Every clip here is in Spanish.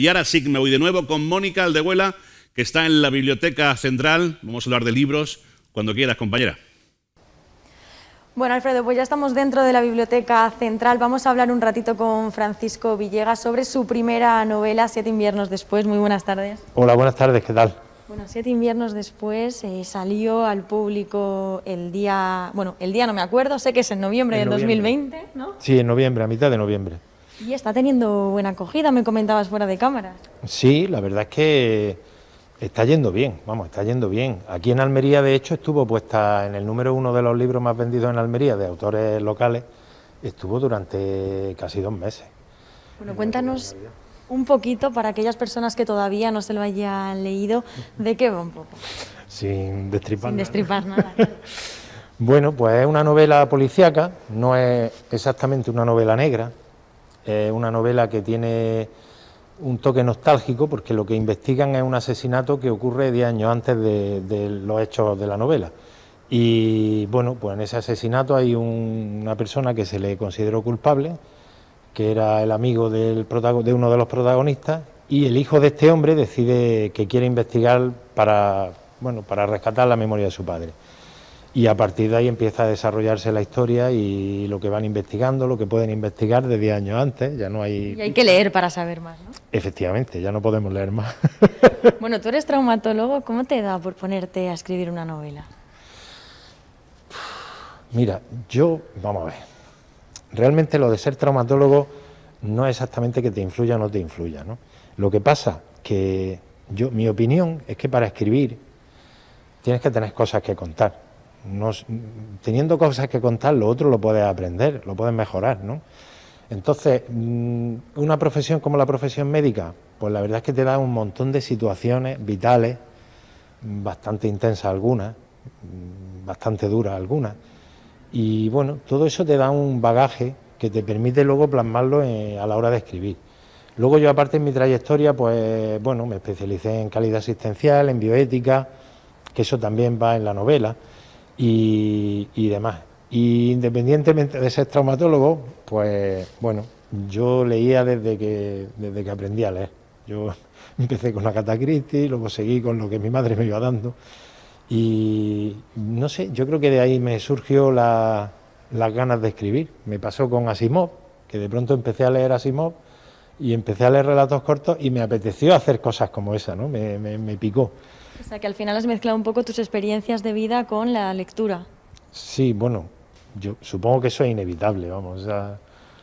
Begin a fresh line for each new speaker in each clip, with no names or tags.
Y ahora sí, me voy de nuevo con Mónica Aldehuela, que está en la Biblioteca Central. Vamos a hablar de libros cuando quieras, compañera.
Bueno, Alfredo, pues ya estamos dentro de la Biblioteca Central. Vamos a hablar un ratito con Francisco Villegas sobre su primera novela, Siete inviernos después. Muy buenas tardes.
Hola, buenas tardes, ¿qué tal?
Bueno, siete inviernos después eh, salió al público el día, bueno, el día no me acuerdo, sé que es en noviembre en del 2020, ¿no?
Sí, en noviembre, a mitad de noviembre.
Y está teniendo buena acogida, me comentabas fuera de cámara.
Sí, la verdad es que está yendo bien, vamos, está yendo bien. Aquí en Almería, de hecho, estuvo puesta en el número uno de los libros más vendidos en Almería de autores locales, estuvo durante casi dos meses.
Bueno, cuéntanos un poquito para aquellas personas que todavía no se lo hayan leído, ¿de qué va un poco?
Sin destripar Sin nada. bueno, pues es una novela policíaca, no es exactamente una novela negra, es una novela que tiene un toque nostálgico porque lo que investigan es un asesinato que ocurre 10 años antes de, los hechos de la novela. Y bueno, pues en ese asesinato hay una persona que se le consideró culpable, que era el amigo de uno de los protagonistas, y el hijo de este hombre decide que quiere investigar para, bueno, para rescatar la memoria de su padre y a partir de ahí empieza a desarrollarse la historia y lo que van investigando, lo que pueden investigar de 10 años antes, ya no hay... Y hay que
leer para saber más, ¿no?
Efectivamente, ya no podemos leer más.
bueno, tú eres traumatólogo, ¿cómo te da por ponerte a escribir una novela?
Mira, yo, vamos a ver, realmente lo de ser traumatólogo no es exactamente que te influya o no te influya, ¿no? Lo que pasa que yo, mi opinión es que para escribir tienes que tener cosas que contar teniendo cosas que contar, lo otro lo puedes aprender, lo puedes mejorar, ¿no? Entonces, mm, una profesión como la profesión médica, pues la verdad es que te da un montón de situaciones vitales, mm, bastante intensas algunas, mm, bastante duras algunas. Y bueno, todo eso te da un bagaje que te permite luego plasmarlo a la hora de escribir. Luego yo aparte en mi trayectoria, pues bueno, me especialicé en calidad asistencial, en bioética, que eso también va en la novela y, y demás. Y independientemente de ser traumatólogo, pues bueno, yo leía desde que, desde que aprendí a leer. Yo empecé con la catacristi, luego seguí con lo que mi madre me iba dando. Y no sé, yo creo que de ahí me surgió la, las ganas de escribir. Me pasó con Asimov, que de pronto empecé a leer Asimov y empecé a leer relatos cortos y me apeteció hacer cosas como esa, ¿no? Me, me, picó.
O sea, que al final has mezclado un poco tus experiencias de vida con la lectura.
Sí, bueno, yo supongo que eso es inevitable, vamos. O sea,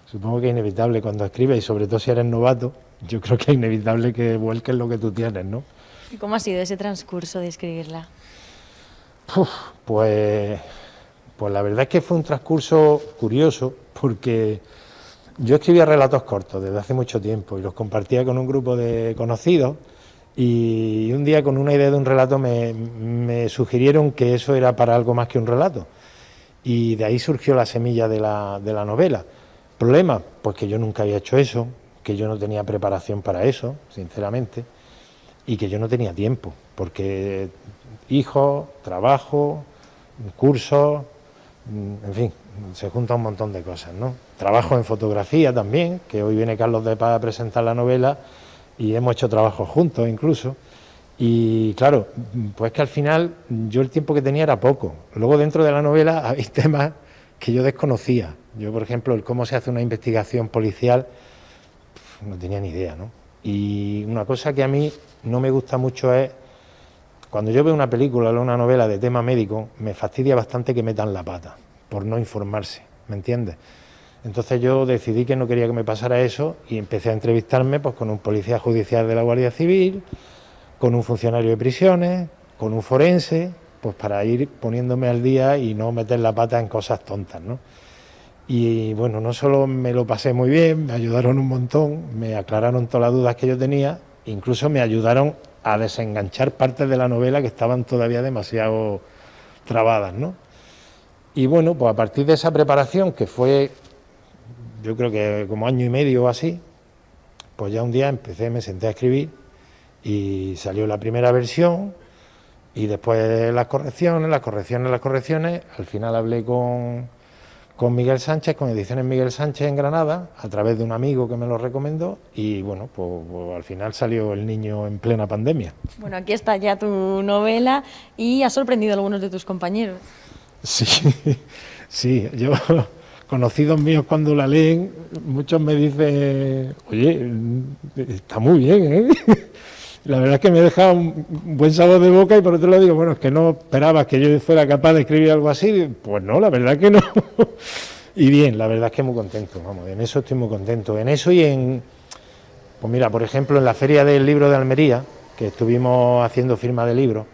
supongo que es inevitable cuando escribes y sobre todo si eres novato, yo creo que es inevitable que vuelques lo que tú tienes, ¿no?
¿Y cómo ha sido ese transcurso de escribirla?
pues, pues la verdad es que fue un transcurso curioso porque yo escribía relatos cortos desde hace mucho tiempo y los compartía con un grupo de conocidos y un día con una idea de un relato me, sugirieron que eso era para algo más que un relato y de ahí surgió la semilla de la, de la novela. Problema, pues que yo nunca había hecho eso, que yo no tenía preparación para eso, sinceramente, y que yo no tenía tiempo, porque hijos, trabajo, cursos, mm, en fin, se junta un montón de cosas, ¿no? Trabajo en fotografía también, que hoy viene Carlos de Paz a presentar la novela y hemos hecho trabajo juntos incluso. Y claro, pues que al final yo el tiempo que tenía era poco. Luego dentro de la novela hay temas que yo desconocía. Yo, por ejemplo, el cómo se hace una investigación policial, no tenía ni idea, ¿no? Y una cosa que a mí no me gusta mucho es, cuando yo veo una película o una novela de tema médico, me fastidia bastante que metan la pata por no informarse, ¿me entiendes? Entonces yo decidí que no quería que me pasara eso y empecé a entrevistarme pues, con un policía judicial de la Guardia Civil, con un funcionario de prisiones, con un forense, pues para ir poniéndome al día y no meter la pata en cosas tontas, ¿no? Y bueno, no solo me lo pasé muy bien, me ayudaron un montón, me aclararon todas las dudas que yo tenía, incluso me ayudaron a desenganchar partes de la novela que estaban todavía demasiado trabadas, ¿no? Y bueno, pues a partir de esa preparación, que fue yo creo que como año y medio o así, pues ya un día empecé, me senté a escribir y salió la primera versión y después las correcciones, las correcciones, las correcciones. Al final hablé con, Miguel Sánchez, con Ediciones Miguel Sánchez en Granada, a través de un amigo que me lo recomendó, y bueno, pues, pues, al final salió El niño en plena pandemia.
Bueno, aquí está ya tu novela y ha sorprendido a algunos de tus compañeros. Sí,
sí, yo conocidos míos cuando la leen, muchos me dicen, oye, está muy bien, ¿eh? La verdad es que me deja un buen sabor de boca y por otro lado digo, bueno, es que no esperabas que yo fuera capaz de escribir algo así. Pues no, la verdad que no. Y bien, la verdad es que muy contento, vamos, en eso estoy muy contento. En eso y en, pues mira, por ejemplo, en la Feria del Libro de Almería, que estuvimos haciendo firma de libro,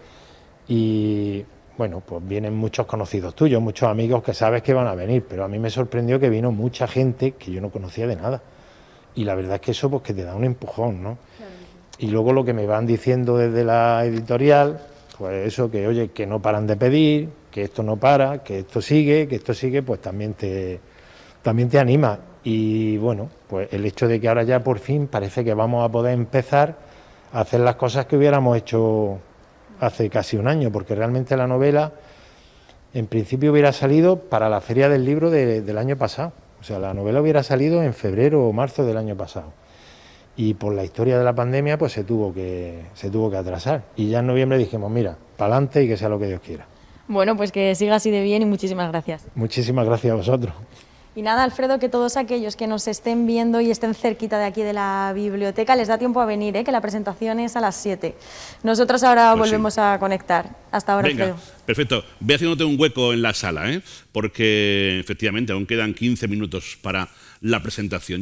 y bueno, pues vienen muchos conocidos tuyos, muchos amigos que sabes que van a venir, pero a mí me sorprendió que vino mucha gente que yo no conocía de nada. Y la verdad es que eso pues que te da un empujón, ¿no? Y luego lo que me van diciendo desde la editorial, pues eso que, oye, que no paran de pedir, que esto no para, que esto sigue, que esto sigue, pues también te, también te anima. Y bueno, pues el hecho de que ahora ya por fin parece que vamos a poder empezar a hacer las cosas que hubiéramos hecho hace casi un año, porque realmente la novela en principio hubiera salido para la feria del libro del año pasado. O sea, la novela hubiera salido en febrero o marzo del año pasado. Y por la historia de la pandemia, pues se tuvo que, se tuvo que atrasar. Y ya en noviembre dijimos, mira, para adelante y que sea lo que Dios quiera.
Bueno, pues que siga así de bien y muchísimas gracias.
Muchísimas gracias a vosotros.
Y nada, Alfredo, que todos aquellos que nos estén viendo y estén cerquita de aquí de la biblioteca, les da tiempo a venir, ¿eh? que la presentación es a las 7. Nosotros ahora pues volvemos a conectar. Hasta ahora, Alfredo.
Perfecto. Ve haciéndote un hueco en la sala, ¿eh? porque efectivamente aún quedan 15 minutos para la presentación.